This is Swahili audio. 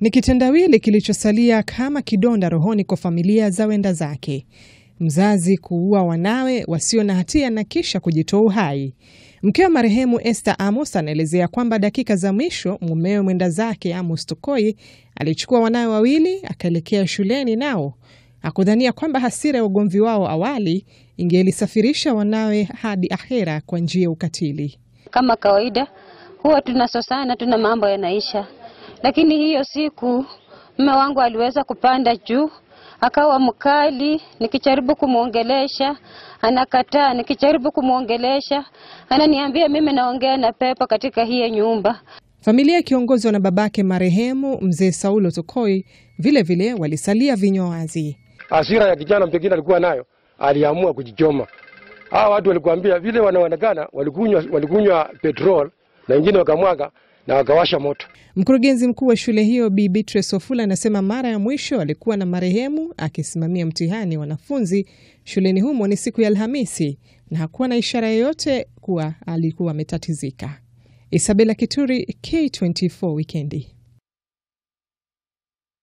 Ni kitendawili kilichosalia kama kidonda rohoni kwa familia za wenda zake. Mzazi kuua wanawe wasio na hatia na kisha kujitoa uhai. Mke wa marehemu Esther Amos anaelezea kwamba dakika za mwisho mumewe mwenda zake Amos Tokoi alichukua wanawe wawili akaelekea shuleni, nao akudhania kwamba hasira ya ugomvi wao awali ingelisafirisha wanawe hadi ahera kwa njia ya ukatili. Kama kawaida huwa tunasosana, tuna mambo yanaisha. Lakini hiyo siku mume wangu aliweza kupanda juu, akawa mkali. Nikijaribu kumwongelesha anakataa, nikijaribu kumwongelesha ananiambia mimi naongea na pepo katika hiyo nyumba. Familia ya ikiongozwa na babake marehemu mzee Saulo Tokoi vilevile walisalia vinywa wazi. Hasira ya kijana pengine alikuwa nayo, aliamua kujichoma. Hawa watu walikuambia vile wanaonekana, walikunywa walikunywa petrol na wengine wakamwaga na wakawasha moto. Mkurugenzi mkuu wa shule hiyo Bi Beatrice Ofula anasema mara ya mwisho alikuwa na marehemu akisimamia mtihani wanafunzi shuleni humo ni siku ya Alhamisi na hakuwa na ishara yoyote kuwa alikuwa ametatizika. Isabela Kituri, K24 Wikendi.